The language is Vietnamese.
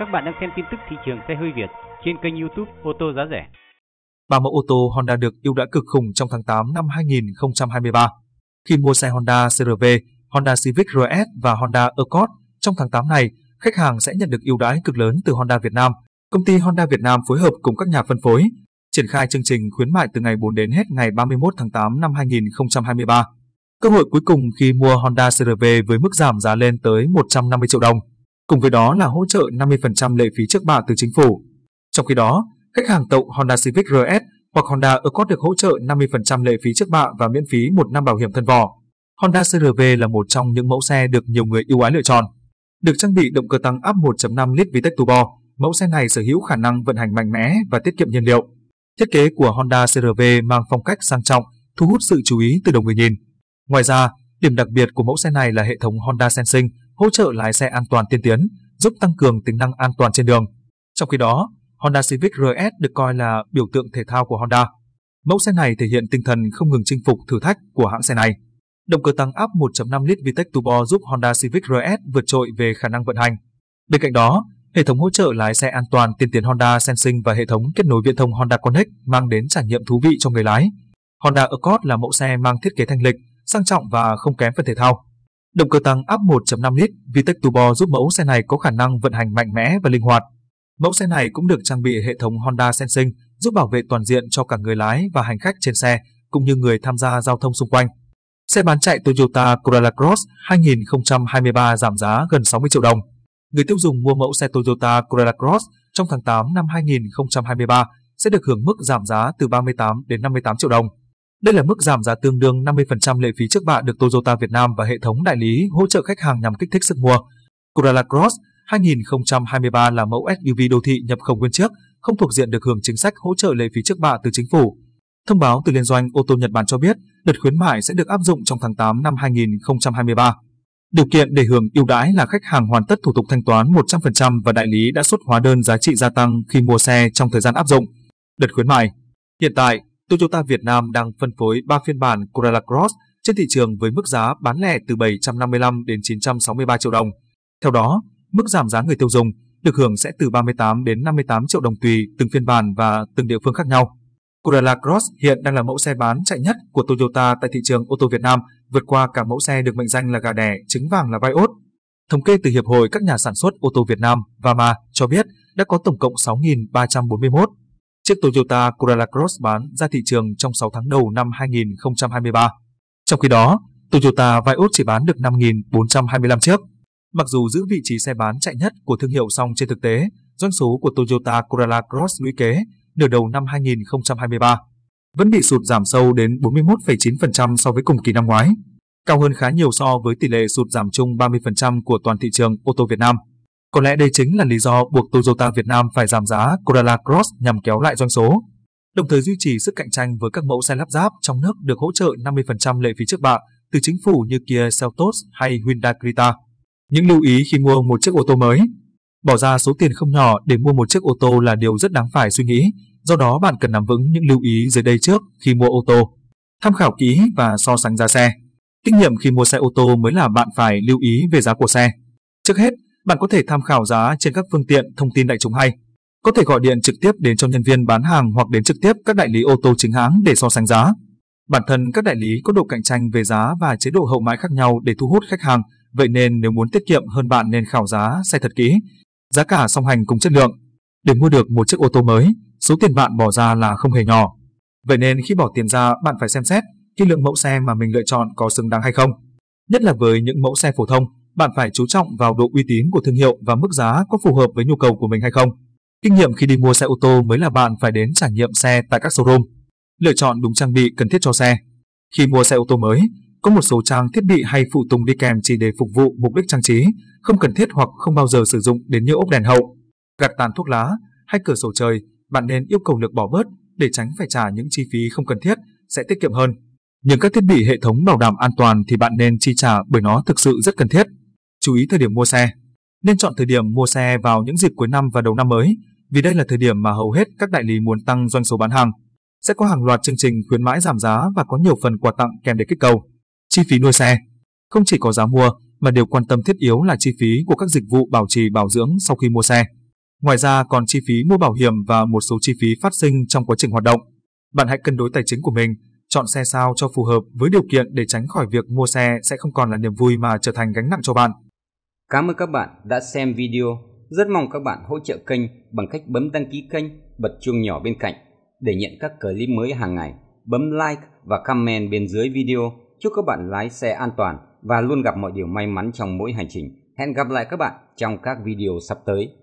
Các bạn đang xem tin tức thị trường xe hơi Việt trên kênh YouTube ô tô giá rẻ. Ba mẫu ô tô Honda được ưu đãi cực khủng trong tháng 8 năm 2023. Khi mua xe Honda CRV, Honda Civic RS và Honda Accord trong tháng 8 này, khách hàng sẽ nhận được ưu đãi cực lớn từ Honda Việt Nam. Công ty Honda Việt Nam phối hợp cùng các nhà phân phối triển khai chương trình khuyến mại từ ngày 4 đến hết ngày 31 tháng 8 năm 2023. Cơ hội cuối cùng khi mua Honda CRV với mức giảm giá lên tới 150 triệu đồng cùng với đó là hỗ trợ 50% lệ phí trước bạ từ chính phủ. Trong khi đó, khách hàng tậu Honda Civic RS hoặc Honda Accord được hỗ trợ 50% lệ phí trước bạ và miễn phí một năm bảo hiểm thân vỏ. Honda CRV là một trong những mẫu xe được nhiều người yêu ái lựa chọn. Được trang bị động cơ tăng áp 1.5 lít Vitec Turbo, mẫu xe này sở hữu khả năng vận hành mạnh mẽ và tiết kiệm nhiên liệu. Thiết kế của Honda CRV mang phong cách sang trọng, thu hút sự chú ý từ đồng người nhìn. Ngoài ra, điểm đặc biệt của mẫu xe này là hệ thống Honda Sensing hỗ trợ lái xe an toàn tiên tiến, giúp tăng cường tính năng an toàn trên đường. Trong khi đó, Honda Civic RS được coi là biểu tượng thể thao của Honda. Mẫu xe này thể hiện tinh thần không ngừng chinh phục thử thách của hãng xe này. Động cơ tăng áp 1.5 lít VTEC Turbo giúp Honda Civic RS vượt trội về khả năng vận hành. Bên cạnh đó, hệ thống hỗ trợ lái xe an toàn tiên tiến Honda Sensing và hệ thống kết nối viễn thông Honda Connect mang đến trải nghiệm thú vị cho người lái. Honda Accord là mẫu xe mang thiết kế thanh lịch, sang trọng và không kém phần thể thao. Động cơ tăng áp 1.5 lít Vitec Turbo giúp mẫu xe này có khả năng vận hành mạnh mẽ và linh hoạt. Mẫu xe này cũng được trang bị hệ thống Honda Sensing giúp bảo vệ toàn diện cho cả người lái và hành khách trên xe, cũng như người tham gia giao thông xung quanh. Xe bán chạy Toyota Corolla Cross 2023 giảm giá gần 60 triệu đồng. Người tiêu dùng mua mẫu xe Toyota Corolla Cross trong tháng 8 năm 2023 sẽ được hưởng mức giảm giá từ 38 đến 58 triệu đồng. Đây là mức giảm giá tương đương 50% lệ phí trước bạ được Toyota Việt Nam và hệ thống đại lý hỗ trợ khách hàng nhằm kích thích sức mua. Corolla Cross 2023 là mẫu SUV đô thị nhập khẩu nguyên chiếc, không thuộc diện được hưởng chính sách hỗ trợ lệ phí trước bạ từ chính phủ. Thông báo từ Liên doanh ô tô Nhật Bản cho biết, đợt khuyến mại sẽ được áp dụng trong tháng 8 năm 2023. Điều kiện để hưởng ưu đãi là khách hàng hoàn tất thủ tục thanh toán 100% và đại lý đã xuất hóa đơn giá trị gia tăng khi mua xe trong thời gian áp dụng. Đợt khuyến mại Hiện tại, Toyota Việt Nam đang phân phối 3 phiên bản Corolla Cross trên thị trường với mức giá bán lẻ từ 755 đến 963 triệu đồng. Theo đó, mức giảm giá người tiêu dùng được hưởng sẽ từ 38 đến 58 triệu đồng tùy từng phiên bản và từng địa phương khác nhau. Corolla Cross hiện đang là mẫu xe bán chạy nhất của Toyota tại thị trường ô tô Việt Nam, vượt qua cả mẫu xe được mệnh danh là gà đẻ, trứng vàng là Vios. Thống kê từ Hiệp hội các nhà sản xuất ô tô Việt Nam VAMA cho biết đã có tổng cộng 6.341 chiếc Toyota Corolla Cross bán ra thị trường trong 6 tháng đầu năm 2023. Trong khi đó, Toyota Vios chỉ bán được 5.425 chiếc. Mặc dù giữ vị trí xe bán chạy nhất của thương hiệu song trên thực tế, doanh số của Toyota Corolla Cross lũy kế nửa đầu năm 2023 vẫn bị sụt giảm sâu đến 41,9% so với cùng kỳ năm ngoái, cao hơn khá nhiều so với tỷ lệ sụt giảm chung 30% của toàn thị trường ô tô Việt Nam. Có lẽ đây chính là lý do buộc Toyota Việt Nam phải giảm giá Corolla Cross nhằm kéo lại doanh số, đồng thời duy trì sức cạnh tranh với các mẫu xe lắp ráp trong nước được hỗ trợ 50% lệ phí trước bạ từ chính phủ như Kia Seltos hay Hyundai Creta. Những lưu ý khi mua một chiếc ô tô mới Bỏ ra số tiền không nhỏ để mua một chiếc ô tô là điều rất đáng phải suy nghĩ, do đó bạn cần nắm vững những lưu ý dưới đây trước khi mua ô tô. Tham khảo kỹ và so sánh giá xe. Kinh nghiệm khi mua xe ô tô mới là bạn phải lưu ý về giá của xe. Trước hết, bạn có thể tham khảo giá trên các phương tiện thông tin đại chúng hay. Có thể gọi điện trực tiếp đến cho nhân viên bán hàng hoặc đến trực tiếp các đại lý ô tô chính hãng để so sánh giá. Bản thân các đại lý có độ cạnh tranh về giá và chế độ hậu mãi khác nhau để thu hút khách hàng, vậy nên nếu muốn tiết kiệm hơn bạn nên khảo giá xe thật kỹ, giá cả song hành cùng chất lượng. Để mua được một chiếc ô tô mới, số tiền bạn bỏ ra là không hề nhỏ. Vậy nên khi bỏ tiền ra, bạn phải xem xét kỹ lượng mẫu xe mà mình lựa chọn có xứng đáng hay không, nhất là với những mẫu xe phổ thông bạn phải chú trọng vào độ uy tín của thương hiệu và mức giá có phù hợp với nhu cầu của mình hay không. Kinh nghiệm khi đi mua xe ô tô mới là bạn phải đến trải nghiệm xe tại các showroom, lựa chọn đúng trang bị cần thiết cho xe. Khi mua xe ô tô mới, có một số trang thiết bị hay phụ tùng đi kèm chỉ để phục vụ mục đích trang trí, không cần thiết hoặc không bao giờ sử dụng đến như ốp đèn hậu, gạt tàn thuốc lá hay cửa sổ trời, bạn nên yêu cầu được bỏ bớt để tránh phải trả những chi phí không cần thiết sẽ tiết kiệm hơn. Nhưng các thiết bị hệ thống bảo đảm an toàn thì bạn nên chi trả bởi nó thực sự rất cần thiết chú ý thời điểm mua xe. Nên chọn thời điểm mua xe vào những dịp cuối năm và đầu năm mới, vì đây là thời điểm mà hầu hết các đại lý muốn tăng doanh số bán hàng. Sẽ có hàng loạt chương trình khuyến mãi giảm giá và có nhiều phần quà tặng kèm để kích cầu. Chi phí nuôi xe Không chỉ có giá mua, mà điều quan tâm thiết yếu là chi phí của các dịch vụ bảo trì bảo dưỡng sau khi mua xe. Ngoài ra còn chi phí mua bảo hiểm và một số chi phí phát sinh trong quá trình hoạt động. Bạn hãy cân đối tài chính của mình, chọn xe sao cho phù hợp với điều kiện để tránh khỏi việc mua xe sẽ không còn là niềm vui mà trở thành gánh nặng cho bạn. Cảm ơn các bạn đã xem video. Rất mong các bạn hỗ trợ kênh bằng cách bấm đăng ký kênh, bật chuông nhỏ bên cạnh để nhận các clip mới hàng ngày. Bấm like và comment bên dưới video. Chúc các bạn lái xe an toàn và luôn gặp mọi điều may mắn trong mỗi hành trình. Hẹn gặp lại các bạn trong các video sắp tới.